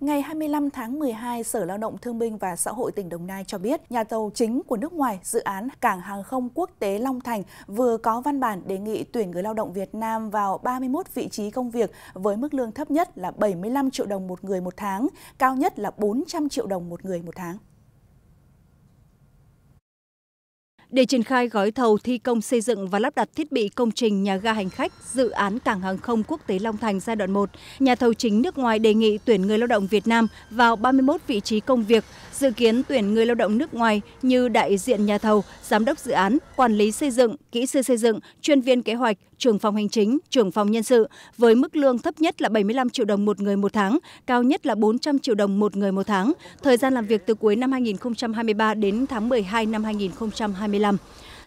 Ngày 25 tháng 12, Sở Lao động Thương binh và Xã hội tỉnh Đồng Nai cho biết, nhà tàu chính của nước ngoài dự án Cảng hàng không quốc tế Long Thành vừa có văn bản đề nghị tuyển người lao động Việt Nam vào 31 vị trí công việc với mức lương thấp nhất là 75 triệu đồng một người một tháng, cao nhất là 400 triệu đồng một người một tháng. để triển khai gói thầu thi công xây dựng và lắp đặt thiết bị công trình nhà ga hành khách dự án cảng hàng không quốc tế Long Thành giai đoạn một, nhà thầu chính nước ngoài đề nghị tuyển người lao động Việt Nam vào ba mươi một vị trí công việc, dự kiến tuyển người lao động nước ngoài như đại diện nhà thầu, giám đốc dự án, quản lý xây dựng, kỹ sư xây dựng, chuyên viên kế hoạch, trưởng phòng hành chính, trưởng phòng nhân sự với mức lương thấp nhất là bảy mươi năm triệu đồng một người một tháng, cao nhất là bốn 400 triệu đồng một người một tháng, thời gian làm việc từ cuối năm hai hai nghìn mươi ba đến tháng hai năm hai hai nghìn mươi 2025. 2025.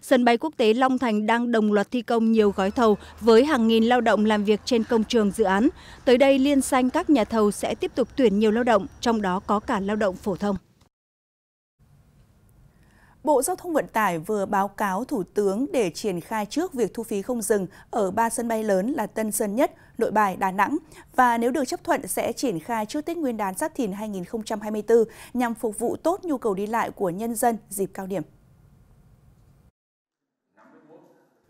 Sân bay quốc tế Long Thành đang đồng loạt thi công nhiều gói thầu với hàng nghìn lao động làm việc trên công trường dự án. Tới đây, liên xanh các nhà thầu sẽ tiếp tục tuyển nhiều lao động, trong đó có cả lao động phổ thông. Bộ Giao thông Vận tải vừa báo cáo Thủ tướng để triển khai trước việc thu phí không dừng ở ba sân bay lớn là Tân Sơn Nhất, Nội Bài, Đà Nẵng và nếu được chấp thuận sẽ triển khai trước Tết Nguyên đán Giáp Thìn 2024 nhằm phục vụ tốt nhu cầu đi lại của nhân dân dịp cao điểm.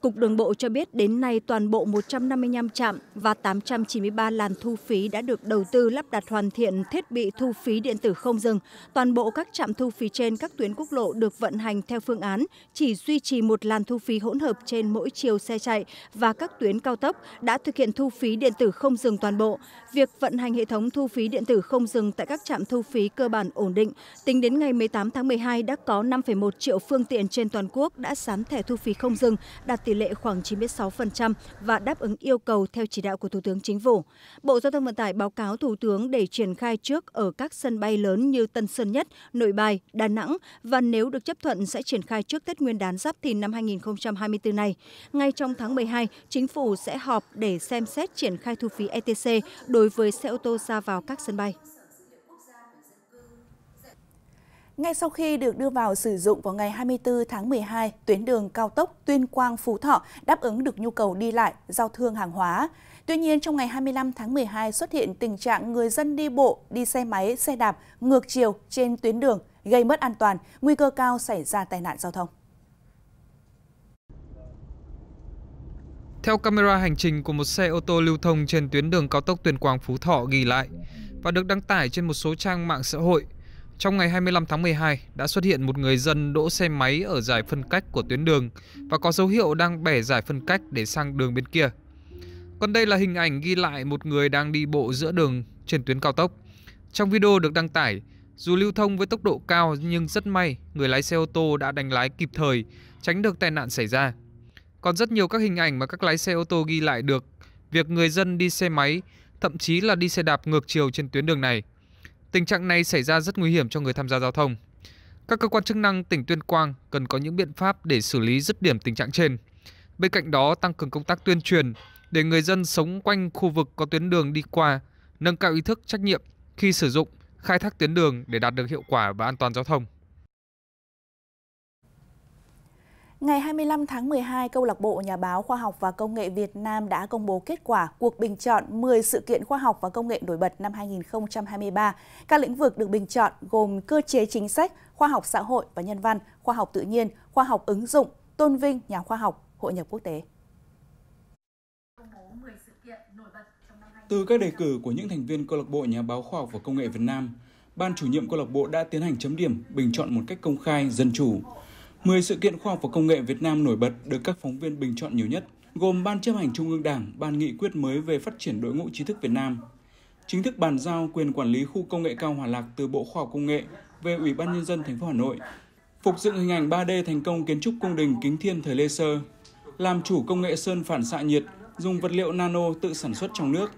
cục đường bộ cho biết đến nay toàn bộ 155 trạm và 893 làn thu phí đã được đầu tư lắp đặt hoàn thiện thiết bị thu phí điện tử không dừng. Toàn bộ các trạm thu phí trên các tuyến quốc lộ được vận hành theo phương án chỉ duy trì một làn thu phí hỗn hợp trên mỗi chiều xe chạy và các tuyến cao tốc đã thực hiện thu phí điện tử không dừng toàn bộ. Việc vận hành hệ thống thu phí điện tử không dừng tại các trạm thu phí cơ bản ổn định. Tính đến ngày 18 tháng 12 đã có 5,1 triệu phương tiện trên toàn quốc đã sán thẻ thu phí không dừng, đạt tỷ lệ khoảng chín mươi sáu và đáp ứng yêu cầu theo chỉ đạo của thủ tướng chính phủ bộ giao thông vận tải báo cáo thủ tướng để triển khai trước ở các sân bay lớn như tân sơn nhất nội bài đà nẵng và nếu được chấp thuận sẽ triển khai trước tết nguyên đán giáp thìn năm 2024 này ngay trong tháng 12 chính phủ sẽ họp để xem xét triển khai thu phí etc đối với xe ô tô ra vào các sân bay ngay sau khi được đưa vào sử dụng vào ngày 24 tháng 12, tuyến đường cao tốc Tuyên Quang Phú Thọ đáp ứng được nhu cầu đi lại, giao thương hàng hóa. Tuy nhiên, trong ngày 25 tháng 12 xuất hiện tình trạng người dân đi bộ, đi xe máy, xe đạp ngược chiều trên tuyến đường gây mất an toàn, nguy cơ cao xảy ra tai nạn giao thông. Theo camera hành trình của một xe ô tô lưu thông trên tuyến đường cao tốc Tuyên Quang Phú Thọ ghi lại và được đăng tải trên một số trang mạng xã hội – trong ngày 25 tháng 12 đã xuất hiện một người dân đỗ xe máy ở giải phân cách của tuyến đường và có dấu hiệu đang bẻ giải phân cách để sang đường bên kia. Còn đây là hình ảnh ghi lại một người đang đi bộ giữa đường trên tuyến cao tốc. Trong video được đăng tải, dù lưu thông với tốc độ cao nhưng rất may người lái xe ô tô đã đánh lái kịp thời, tránh được tai nạn xảy ra. Còn rất nhiều các hình ảnh mà các lái xe ô tô ghi lại được, việc người dân đi xe máy, thậm chí là đi xe đạp ngược chiều trên tuyến đường này Tình trạng này xảy ra rất nguy hiểm cho người tham gia giao thông. Các cơ quan chức năng tỉnh Tuyên Quang cần có những biện pháp để xử lý dứt điểm tình trạng trên. Bên cạnh đó tăng cường công tác tuyên truyền để người dân sống quanh khu vực có tuyến đường đi qua, nâng cao ý thức trách nhiệm khi sử dụng, khai thác tuyến đường để đạt được hiệu quả và an toàn giao thông. Ngày 25 tháng 12, Câu lạc bộ Nhà báo Khoa học và Công nghệ Việt Nam đã công bố kết quả cuộc bình chọn 10 sự kiện khoa học và công nghệ nổi bật năm 2023. Các lĩnh vực được bình chọn gồm cơ chế chính sách, khoa học xã hội và nhân văn, khoa học tự nhiên, khoa học ứng dụng, tôn vinh nhà khoa học, hội nhập quốc tế. Từ các đề cử của những thành viên câu lạc bộ Nhà báo Khoa học và Công nghệ Việt Nam, Ban chủ nhiệm câu lạc bộ đã tiến hành chấm điểm, bình chọn một cách công khai, dân chủ, 10 sự kiện khoa học và công nghệ Việt Nam nổi bật được các phóng viên bình chọn nhiều nhất, gồm Ban chấp hành Trung ương Đảng, Ban nghị quyết mới về phát triển đội ngũ trí thức Việt Nam, chính thức bàn giao quyền quản lý khu công nghệ cao Hòa Lạc từ Bộ Khoa học Công nghệ về Ủy ban Nhân dân thành phố Hà Nội, phục dựng hình ảnh 3D thành công kiến trúc cung đình Kính Thiên thời Lê Sơ, làm chủ công nghệ sơn phản xạ nhiệt, dùng vật liệu nano tự sản xuất trong nước,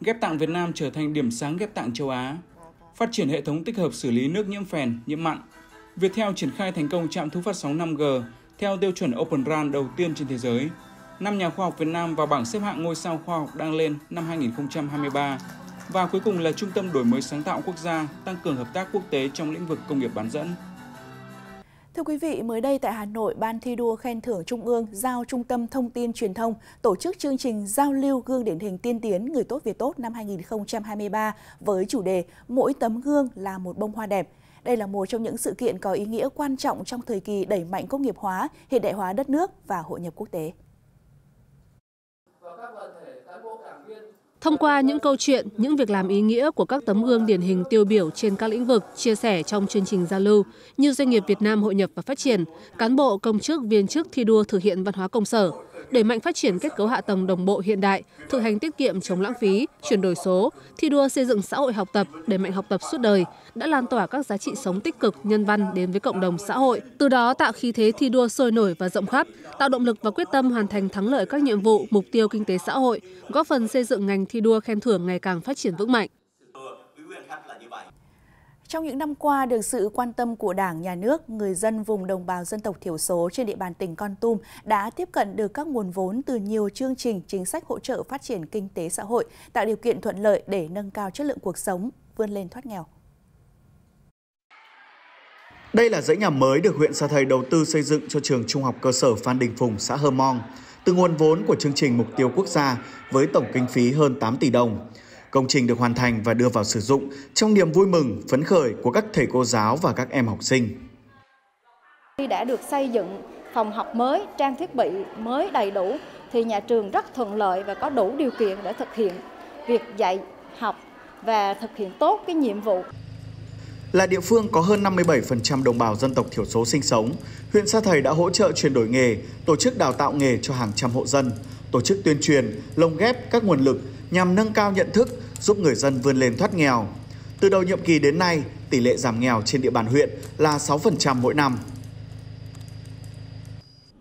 ghép tạng Việt Nam trở thành điểm sáng ghép tạng châu Á, phát triển hệ thống tích hợp xử lý nước nhiễm phèn, nhiễm mặn, Viettel triển khai thành công trạm thu phát sóng 5G theo tiêu chuẩn Open RAN đầu tiên trên thế giới. Năm nhà khoa học Việt Nam vào bảng xếp hạng ngôi sao khoa học đang lên năm 2023 và cuối cùng là Trung tâm Đổi mới sáng tạo quốc gia tăng cường hợp tác quốc tế trong lĩnh vực công nghiệp bán dẫn. Thưa quý vị, mới đây tại Hà Nội, Ban thi đua khen thưởng Trung ương giao Trung tâm Thông tin Truyền thông tổ chức chương trình giao lưu gương điển hình tiên tiến Người tốt việc tốt năm 2023 với chủ đề Mỗi tấm gương là một bông hoa đẹp. Đây là một trong những sự kiện có ý nghĩa quan trọng trong thời kỳ đẩy mạnh công nghiệp hóa, hiện đại hóa đất nước và hội nhập quốc tế. Thông qua những câu chuyện, những việc làm ý nghĩa của các tấm gương điển hình tiêu biểu trên các lĩnh vực chia sẻ trong chương trình giao lưu như doanh nghiệp Việt Nam hội nhập và phát triển, cán bộ công chức viên chức thi đua thực hiện văn hóa công sở, đẩy mạnh phát triển kết cấu hạ tầng đồng bộ hiện đại thực hành tiết kiệm chống lãng phí chuyển đổi số thi đua xây dựng xã hội học tập đẩy mạnh học tập suốt đời đã lan tỏa các giá trị sống tích cực nhân văn đến với cộng đồng xã hội từ đó tạo khí thế thi đua sôi nổi và rộng khắp tạo động lực và quyết tâm hoàn thành thắng lợi các nhiệm vụ mục tiêu kinh tế xã hội góp phần xây dựng ngành thi đua khen thưởng ngày càng phát triển vững mạnh trong những năm qua, được sự quan tâm của Đảng, Nhà nước, người dân vùng đồng bào dân tộc thiểu số trên địa bàn tỉnh Con Tum đã tiếp cận được các nguồn vốn từ nhiều chương trình, chính sách hỗ trợ phát triển kinh tế xã hội, tạo điều kiện thuận lợi để nâng cao chất lượng cuộc sống, vươn lên thoát nghèo. Đây là dãy nhà mới được huyện Sa Thầy đầu tư xây dựng cho trường trung học cơ sở Phan Đình Phùng, xã Hơ Mong, từ nguồn vốn của chương trình Mục tiêu Quốc gia với tổng kinh phí hơn 8 tỷ đồng. Công trình được hoàn thành và đưa vào sử dụng trong niềm vui mừng, phấn khởi của các thầy cô giáo và các em học sinh. Khi đã được xây dựng phòng học mới, trang thiết bị mới đầy đủ thì nhà trường rất thuận lợi và có đủ điều kiện để thực hiện việc dạy, học và thực hiện tốt cái nhiệm vụ. Là địa phương có hơn 57% đồng bào dân tộc thiểu số sinh sống, huyện Sa Thầy đã hỗ trợ chuyển đổi nghề, tổ chức đào tạo nghề cho hàng trăm hộ dân, tổ chức tuyên truyền, lồng ghép các nguồn lực nhằm nâng cao nhận thức, giúp người dân vươn lên thoát nghèo. Từ đầu nhiệm kỳ đến nay, tỷ lệ giảm nghèo trên địa bàn huyện là 6% mỗi năm.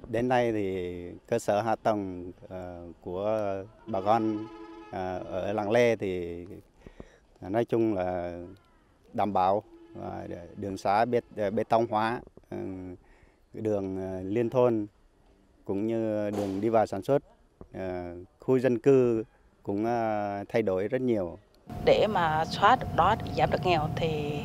Đến nay thì cơ sở hạ tầng ờ, của bà con ờ, ở làng Lê thì nói chung là đảm bảo ờ, đường xá bê, bê tông hóa, đường liên thôn cũng như đường đi vào sản xuất, khu dân cư cũng ờ, thay đổi rất nhiều. Để mà xóa được đó, giảm được nghèo thì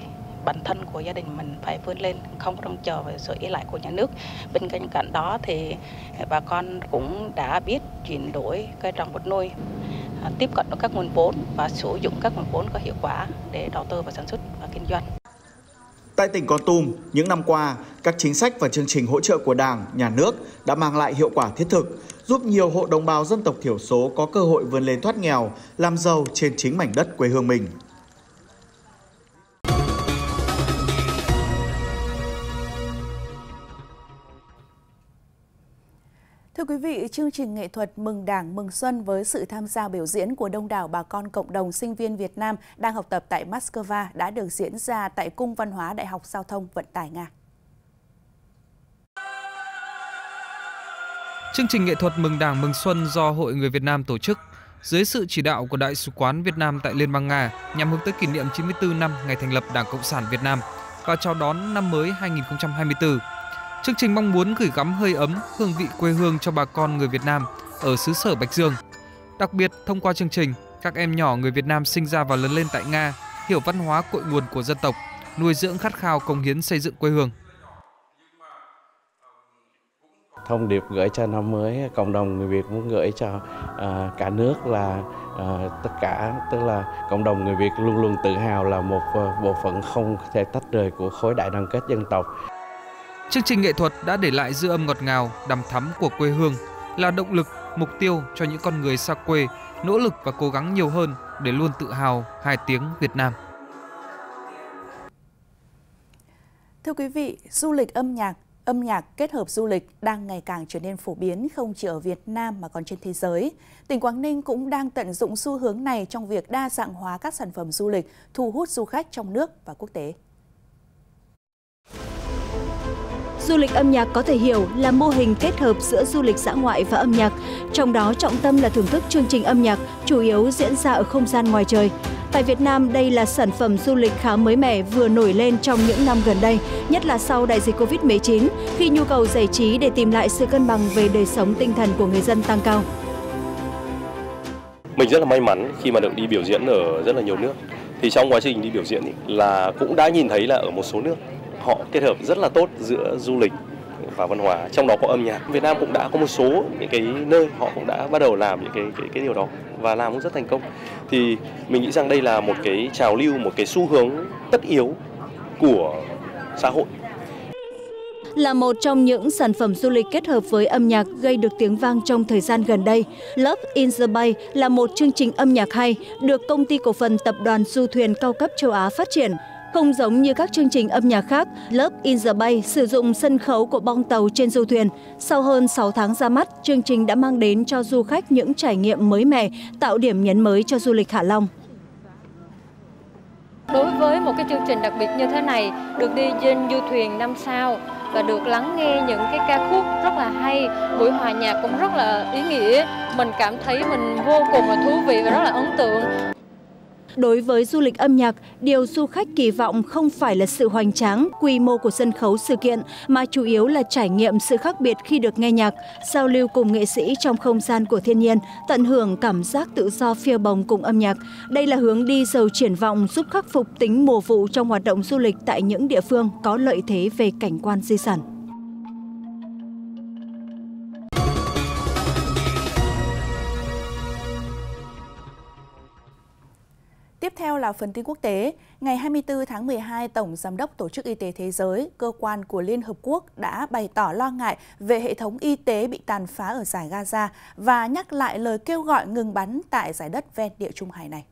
bản thân của gia đình mình phải vươn lên không trông chờ về sự ý lại của nhà nước bên cạnh cạnh đó thì bà con cũng đã biết chuyển đổi cây trồng vật nuôi à, tiếp cận được các nguồn vốn và sử dụng các nguồn vốn có hiệu quả để đầu tư và sản xuất và kinh doanh Tại tỉnh Con Tum, những năm qua, các chính sách và chương trình hỗ trợ của Đảng, Nhà nước đã mang lại hiệu quả thiết thực, giúp nhiều hộ đồng bào dân tộc thiểu số có cơ hội vươn lên thoát nghèo, làm giàu trên chính mảnh đất quê hương mình. quý vị, chương trình nghệ thuật Mừng Đảng Mừng Xuân với sự tham gia biểu diễn của đông đảo bà con cộng đồng sinh viên Việt Nam đang học tập tại Moscow đã được diễn ra tại Cung Văn hóa Đại học Giao thông Vận tải Nga. Chương trình nghệ thuật Mừng Đảng Mừng Xuân do Hội Người Việt Nam tổ chức dưới sự chỉ đạo của Đại sứ quán Việt Nam tại Liên bang Nga nhằm hướng tới kỷ niệm 94 năm ngày thành lập Đảng Cộng sản Việt Nam và chào đón năm mới 2024. Chương trình mong muốn gửi gắm hơi ấm, hương vị quê hương cho bà con người Việt Nam ở xứ sở Bạch Dương. Đặc biệt, thông qua chương trình, các em nhỏ người Việt Nam sinh ra và lớn lên tại Nga hiểu văn hóa cội nguồn của dân tộc, nuôi dưỡng khát khao công hiến xây dựng quê hương. Thông điệp gửi cho năm mới cộng đồng người Việt muốn gửi cho uh, cả nước là uh, tất cả tức là cộng đồng người Việt luôn luôn tự hào là một uh, bộ phận không thể tách rời của khối đại đoàn kết dân tộc. Chương trình nghệ thuật đã để lại dư âm ngọt ngào, đầm thắm của quê hương, là động lực, mục tiêu cho những con người xa quê nỗ lực và cố gắng nhiều hơn để luôn tự hào hai tiếng Việt Nam. Thưa quý vị, du lịch âm nhạc, âm nhạc kết hợp du lịch đang ngày càng trở nên phổ biến không chỉ ở Việt Nam mà còn trên thế giới. Tỉnh Quảng Ninh cũng đang tận dụng xu hướng này trong việc đa dạng hóa các sản phẩm du lịch, thu hút du khách trong nước và quốc tế. Du lịch âm nhạc có thể hiểu là mô hình kết hợp giữa du lịch dã ngoại và âm nhạc, trong đó trọng tâm là thưởng thức chương trình âm nhạc chủ yếu diễn ra ở không gian ngoài trời. Tại Việt Nam, đây là sản phẩm du lịch khá mới mẻ vừa nổi lên trong những năm gần đây, nhất là sau đại dịch Covid-19, khi nhu cầu giải trí để tìm lại sự cân bằng về đời sống tinh thần của người dân tăng cao. Mình rất là may mắn khi mà được đi biểu diễn ở rất là nhiều nước. Thì trong quá trình đi biểu diễn ý, là cũng đã nhìn thấy là ở một số nước họ kết hợp rất là tốt giữa du lịch và văn hóa trong đó có âm nhạc Việt Nam cũng đã có một số những cái nơi họ cũng đã bắt đầu làm những cái cái, cái điều đó và làm cũng rất thành công thì mình nghĩ rằng đây là một cái trào lưu một cái xu hướng tất yếu của xã hội là một trong những sản phẩm du lịch kết hợp với âm nhạc gây được tiếng vang trong thời gian gần đây. Love in the Bay là một chương trình âm nhạc hay được công ty cổ phần tập đoàn du thuyền cao cấp châu Á phát triển. Không giống như các chương trình âm nhạc khác, lớp In The Bay sử dụng sân khấu của bong tàu trên du thuyền. Sau hơn 6 tháng ra mắt, chương trình đã mang đến cho du khách những trải nghiệm mới mẻ, tạo điểm nhấn mới cho du lịch Hạ Long. Đối với một cái chương trình đặc biệt như thế này, được đi trên du thuyền 5 sao và được lắng nghe những cái ca khúc rất là hay, buổi hòa nhạc cũng rất là ý nghĩa. Mình cảm thấy mình vô cùng là thú vị và rất là ấn tượng đối với du lịch âm nhạc điều du khách kỳ vọng không phải là sự hoành tráng quy mô của sân khấu sự kiện mà chủ yếu là trải nghiệm sự khác biệt khi được nghe nhạc giao lưu cùng nghệ sĩ trong không gian của thiên nhiên tận hưởng cảm giác tự do phiêu bồng cùng âm nhạc đây là hướng đi giàu triển vọng giúp khắc phục tính mùa vụ trong hoạt động du lịch tại những địa phương có lợi thế về cảnh quan di sản theo là phần tin quốc tế. Ngày 24 tháng 12, Tổng Giám đốc Tổ chức Y tế Thế giới, cơ quan của Liên Hợp Quốc đã bày tỏ lo ngại về hệ thống y tế bị tàn phá ở giải Gaza và nhắc lại lời kêu gọi ngừng bắn tại giải đất ven địa Trung Hải này.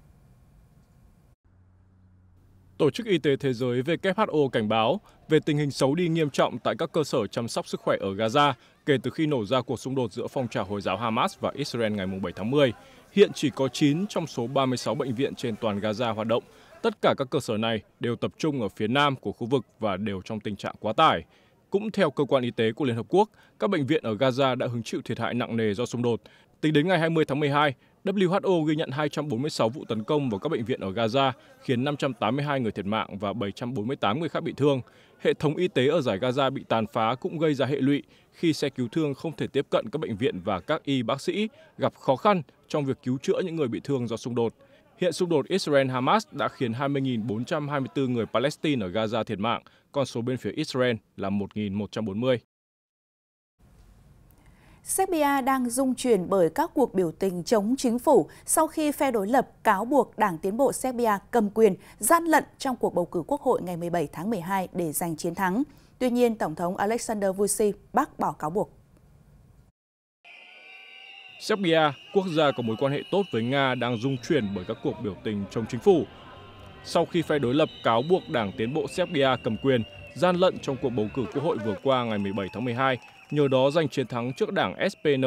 Tổ chức Y tế Thế giới WHO cảnh báo về tình hình xấu đi nghiêm trọng tại các cơ sở chăm sóc sức khỏe ở Gaza kể từ khi nổ ra cuộc xung đột giữa phong trào Hồi giáo Hamas và Israel ngày 7 tháng 10, Hiện chỉ có 9 trong số 36 bệnh viện trên toàn Gaza hoạt động. Tất cả các cơ sở này đều tập trung ở phía nam của khu vực và đều trong tình trạng quá tải. Cũng theo cơ quan y tế của Liên Hợp Quốc, các bệnh viện ở Gaza đã hứng chịu thiệt hại nặng nề do xung đột. Tính đến ngày 20 tháng 12, WHO ghi nhận 246 vụ tấn công vào các bệnh viện ở Gaza, khiến 582 người thiệt mạng và 748 người khác bị thương. Hệ thống y tế ở giải Gaza bị tàn phá cũng gây ra hệ lụy, khi xe cứu thương không thể tiếp cận các bệnh viện và các y bác sĩ gặp khó khăn trong việc cứu chữa những người bị thương do xung đột. Hiện xung đột Israel-Hamas đã khiến 20.424 người Palestine ở Gaza thiệt mạng, con số bên phía Israel là 1.140. Serbia đang rung chuyển bởi các cuộc biểu tình chống chính phủ sau khi phe đối lập cáo buộc Đảng Tiến bộ Serbia cầm quyền gian lận trong cuộc bầu cử quốc hội ngày 17 tháng 12 để giành chiến thắng. Tuy nhiên, Tổng thống Alexander Vucic bác bỏ cáo buộc. Serbia, quốc gia có mối quan hệ tốt với Nga đang rung chuyển bởi các cuộc biểu tình trong chính phủ. Sau khi phe đối lập cáo buộc Đảng Tiến bộ Serbia cầm quyền gian lận trong cuộc bầu cử quốc hội vừa qua ngày 17 tháng 12, nhờ đó giành chiến thắng trước đảng SPN,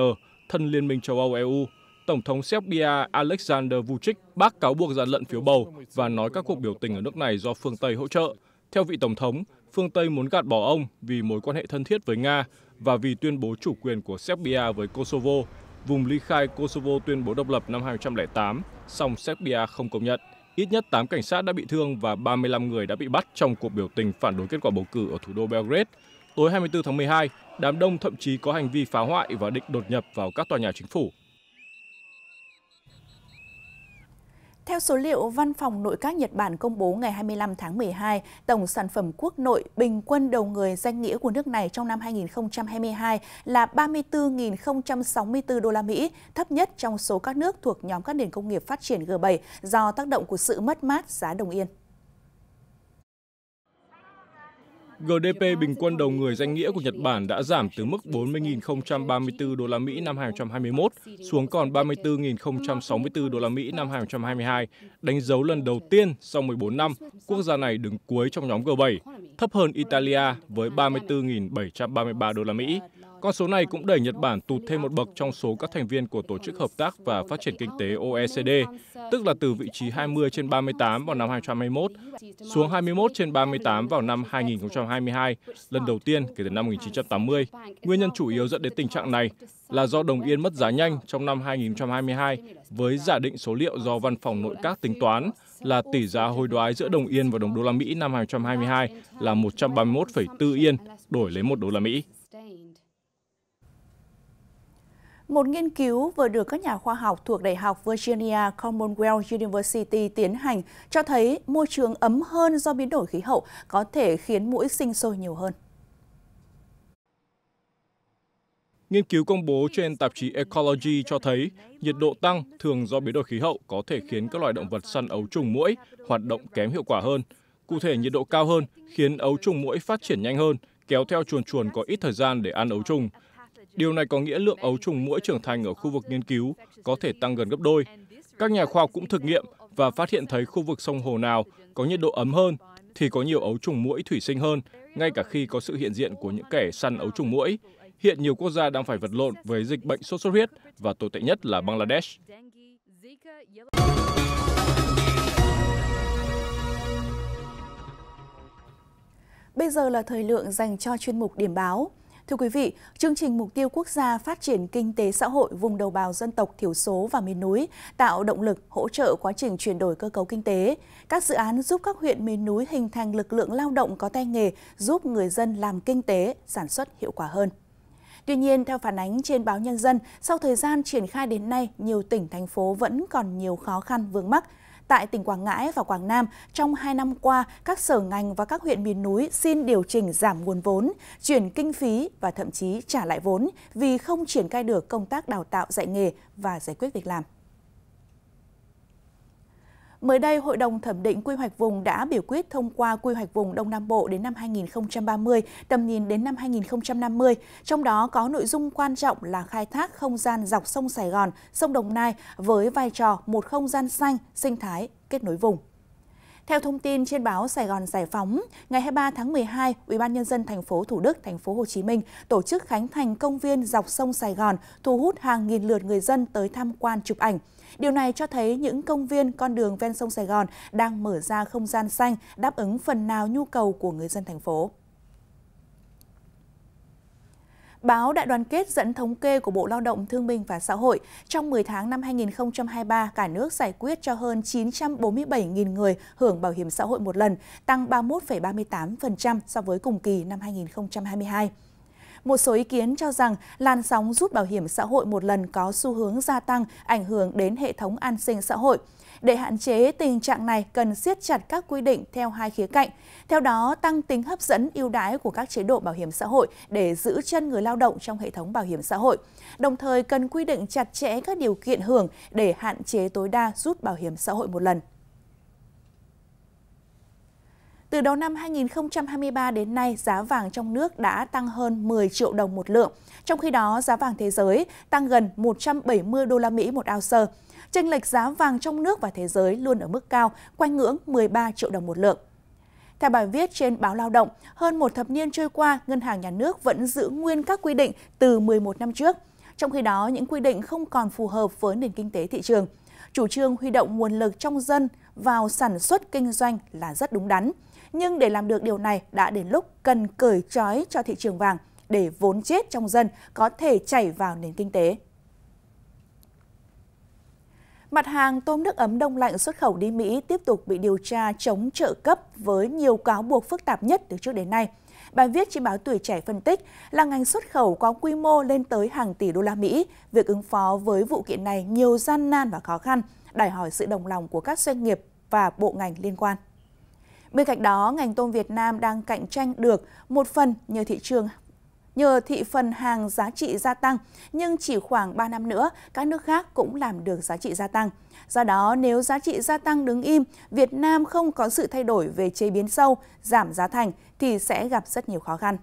thân Liên minh châu Âu EU, Tổng thống Serbia Alexander Vucic bác cáo buộc gian lận phiếu bầu và nói các cuộc biểu tình ở nước này do phương Tây hỗ trợ. Theo vị Tổng thống, phương Tây muốn gạt bỏ ông vì mối quan hệ thân thiết với Nga và vì tuyên bố chủ quyền của Serbia với Kosovo, vùng ly khai Kosovo tuyên bố độc lập năm 2008, song Serbia không công nhận. Ít nhất 8 cảnh sát đã bị thương và 35 người đã bị bắt trong cuộc biểu tình phản đối kết quả bầu cử ở thủ đô Belgrade. Tối 24 tháng 12, đám đông thậm chí có hành vi phá hoại và định đột nhập vào các tòa nhà chính phủ. Theo số liệu Văn phòng Nội các Nhật Bản công bố ngày 25 tháng 12, tổng sản phẩm quốc nội bình quân đầu người danh nghĩa của nước này trong năm 2022 là 34.064 đô la Mỹ, thấp nhất trong số các nước thuộc nhóm các nền công nghiệp phát triển G7 do tác động của sự mất mát giá đồng yên. GDP bình quân đầu người danh nghĩa của Nhật Bản đã giảm từ mức 40.034 đô la Mỹ năm 2021 xuống còn 34.064 đô la Mỹ năm 2022, đánh dấu lần đầu tiên sau 14 năm quốc gia này đứng cuối trong nhóm G7, thấp hơn Italia với 34.733 đô la Mỹ. Con số này cũng đẩy Nhật Bản tụt thêm một bậc trong số các thành viên của Tổ chức Hợp tác và Phát triển Kinh tế OECD, tức là từ vị trí 20 trên 38 vào năm 2021 xuống 21 trên 38 vào năm 2022, lần đầu tiên kể từ năm 1980. Nguyên nhân chủ yếu dẫn đến tình trạng này là do đồng yên mất giá nhanh trong năm 2022 với giả định số liệu do Văn phòng Nội các tính toán là tỷ giá hối đoái giữa đồng yên và đồng đô la Mỹ năm 2022 là 131,4 yên đổi lấy 1 đô la Mỹ. Một nghiên cứu vừa được các nhà khoa học thuộc Đại học Virginia Commonwealth University tiến hành cho thấy môi trường ấm hơn do biến đổi khí hậu có thể khiến mũi sinh sôi nhiều hơn. Nghiên cứu công bố trên tạp chí Ecology cho thấy nhiệt độ tăng thường do biến đổi khí hậu có thể khiến các loài động vật săn ấu trùng muỗi hoạt động kém hiệu quả hơn. Cụ thể nhiệt độ cao hơn khiến ấu trùng muỗi phát triển nhanh hơn, kéo theo chuồn chuồn có ít thời gian để ăn ấu trùng, Điều này có nghĩa lượng ấu trùng muỗi trưởng thành ở khu vực nghiên cứu có thể tăng gần gấp đôi. Các nhà khoa học cũng thực nghiệm và phát hiện thấy khu vực sông hồ nào có nhiệt độ ấm hơn thì có nhiều ấu trùng muỗi thủy sinh hơn, ngay cả khi có sự hiện diện của những kẻ săn ấu trùng muỗi. Hiện nhiều quốc gia đang phải vật lộn với dịch bệnh sốt xuất huyết và tồi tệ nhất là Bangladesh. Bây giờ là thời lượng dành cho chuyên mục điểm báo. Thưa quý vị, chương trình Mục tiêu Quốc gia Phát triển Kinh tế Xã hội vùng đồng bào dân tộc thiểu số và miền núi tạo động lực hỗ trợ quá trình chuyển đổi cơ cấu kinh tế. Các dự án giúp các huyện miền núi hình thành lực lượng lao động có tay nghề, giúp người dân làm kinh tế, sản xuất hiệu quả hơn. Tuy nhiên, theo phản ánh trên báo Nhân dân, sau thời gian triển khai đến nay, nhiều tỉnh, thành phố vẫn còn nhiều khó khăn vướng mắc, tại tỉnh Quảng Ngãi và Quảng Nam, trong hai năm qua, các sở ngành và các huyện miền núi xin điều chỉnh giảm nguồn vốn, chuyển kinh phí và thậm chí trả lại vốn vì không triển khai được công tác đào tạo dạy nghề và giải quyết việc làm. Mới đây, Hội đồng Thẩm định Quy hoạch vùng đã biểu quyết thông qua Quy hoạch vùng Đông Nam Bộ đến năm 2030, tầm nhìn đến năm 2050, trong đó có nội dung quan trọng là khai thác không gian dọc sông Sài Gòn, sông Đồng Nai với vai trò một không gian xanh, sinh thái, kết nối vùng. Theo thông tin trên báo Sài Gòn Giải phóng, ngày 23 tháng 12, UBND thành phố Thủ Đức, thành phố Hồ Chí Minh tổ chức khánh thành công viên dọc sông Sài Gòn, thu hút hàng nghìn lượt người dân tới tham quan chụp ảnh. Điều này cho thấy những công viên, con đường ven sông Sài Gòn đang mở ra không gian xanh, đáp ứng phần nào nhu cầu của người dân thành phố. Báo Đại đoàn kết dẫn thống kê của Bộ Lao động Thương binh và Xã hội, trong 10 tháng năm 2023, cả nước giải quyết cho hơn 947.000 người hưởng bảo hiểm xã hội một lần, tăng 31,38% so với cùng kỳ năm 2022. Một số ý kiến cho rằng làn sóng rút bảo hiểm xã hội một lần có xu hướng gia tăng, ảnh hưởng đến hệ thống an sinh xã hội. Để hạn chế tình trạng này cần siết chặt các quy định theo hai khía cạnh. Theo đó, tăng tính hấp dẫn ưu đãi của các chế độ bảo hiểm xã hội để giữ chân người lao động trong hệ thống bảo hiểm xã hội. Đồng thời cần quy định chặt chẽ các điều kiện hưởng để hạn chế tối đa rút bảo hiểm xã hội một lần. Từ đầu năm 2023 đến nay, giá vàng trong nước đã tăng hơn 10 triệu đồng một lượng, trong khi đó giá vàng thế giới tăng gần 170 đô la Mỹ một ounce chênh lệch giá vàng trong nước và thế giới luôn ở mức cao, quanh ngưỡng 13 triệu đồng một lượng. Theo bài viết trên báo Lao động, hơn một thập niên trôi qua, Ngân hàng Nhà nước vẫn giữ nguyên các quy định từ 11 năm trước. Trong khi đó, những quy định không còn phù hợp với nền kinh tế thị trường. Chủ trương huy động nguồn lực trong dân vào sản xuất kinh doanh là rất đúng đắn. Nhưng để làm được điều này đã đến lúc cần cởi trói cho thị trường vàng để vốn chết trong dân có thể chảy vào nền kinh tế. Mặt hàng tôm nước ấm đông lạnh xuất khẩu đi Mỹ tiếp tục bị điều tra chống trợ cấp với nhiều cáo buộc phức tạp nhất từ trước đến nay. Bài viết trên báo Tuổi Trẻ phân tích là ngành xuất khẩu có quy mô lên tới hàng tỷ đô la Mỹ. Việc ứng phó với vụ kiện này nhiều gian nan và khó khăn, đòi hỏi sự đồng lòng của các doanh nghiệp và bộ ngành liên quan. Bên cạnh đó, ngành tôm Việt Nam đang cạnh tranh được một phần nhờ thị trường nhờ thị phần hàng giá trị gia tăng, nhưng chỉ khoảng 3 năm nữa, các nước khác cũng làm được giá trị gia tăng. Do đó, nếu giá trị gia tăng đứng im, Việt Nam không có sự thay đổi về chế biến sâu, giảm giá thành thì sẽ gặp rất nhiều khó khăn.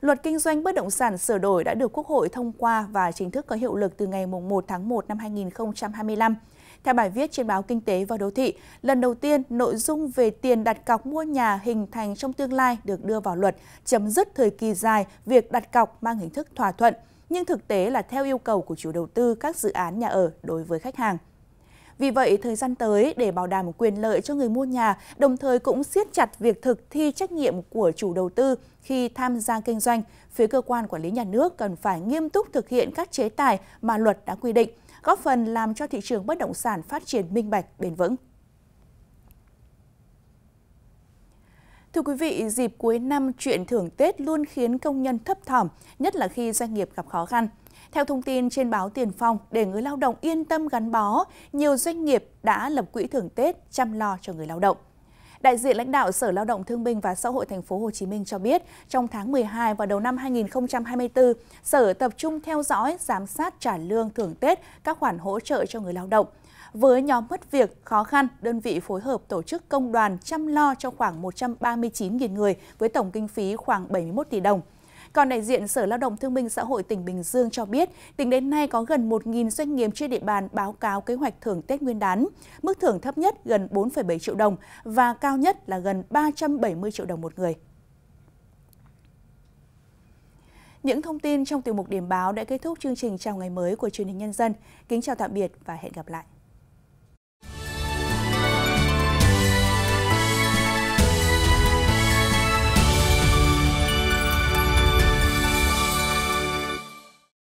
Luật kinh doanh bất động sản sửa đổi đã được Quốc hội thông qua và chính thức có hiệu lực từ ngày 1 tháng 1 năm 2025. Theo bài viết trên báo Kinh tế và Đô thị, lần đầu tiên nội dung về tiền đặt cọc mua nhà hình thành trong tương lai được đưa vào luật, chấm dứt thời kỳ dài việc đặt cọc mang hình thức thỏa thuận, nhưng thực tế là theo yêu cầu của chủ đầu tư các dự án nhà ở đối với khách hàng. Vì vậy, thời gian tới, để bảo đảm quyền lợi cho người mua nhà, đồng thời cũng siết chặt việc thực thi trách nhiệm của chủ đầu tư khi tham gia kinh doanh, phía cơ quan quản lý nhà nước cần phải nghiêm túc thực hiện các chế tài mà luật đã quy định – góp phần làm cho thị trường bất động sản phát triển minh bạch, bền vững. Thưa quý vị, dịp cuối năm chuyện thưởng Tết luôn khiến công nhân thấp thỏm, nhất là khi doanh nghiệp gặp khó khăn. Theo thông tin trên báo Tiền Phong, để người lao động yên tâm gắn bó, nhiều doanh nghiệp đã lập quỹ thưởng Tết chăm lo cho người lao động. Đại diện lãnh đạo Sở Lao động Thương binh và Xã hội Thành phố Hồ Chí Minh cho biết, trong tháng 12 và đầu năm 2024, Sở tập trung theo dõi, giám sát trả lương thưởng Tết, các khoản hỗ trợ cho người lao động. Với nhóm mất việc, khó khăn, đơn vị phối hợp tổ chức công đoàn chăm lo cho khoảng 139.000 người với tổng kinh phí khoảng 71 tỷ đồng. Còn đại diện Sở Lao động Thương minh Xã hội tỉnh Bình Dương cho biết, tính đến nay có gần 1.000 doanh nghiệp trên địa bàn báo cáo kế hoạch thưởng Tết Nguyên đán. Mức thưởng thấp nhất gần 4,7 triệu đồng và cao nhất là gần 370 triệu đồng một người. Những thông tin trong tiểu mục điểm báo đã kết thúc chương trình chào ngày mới của truyền hình nhân dân. Kính chào tạm biệt và hẹn gặp lại.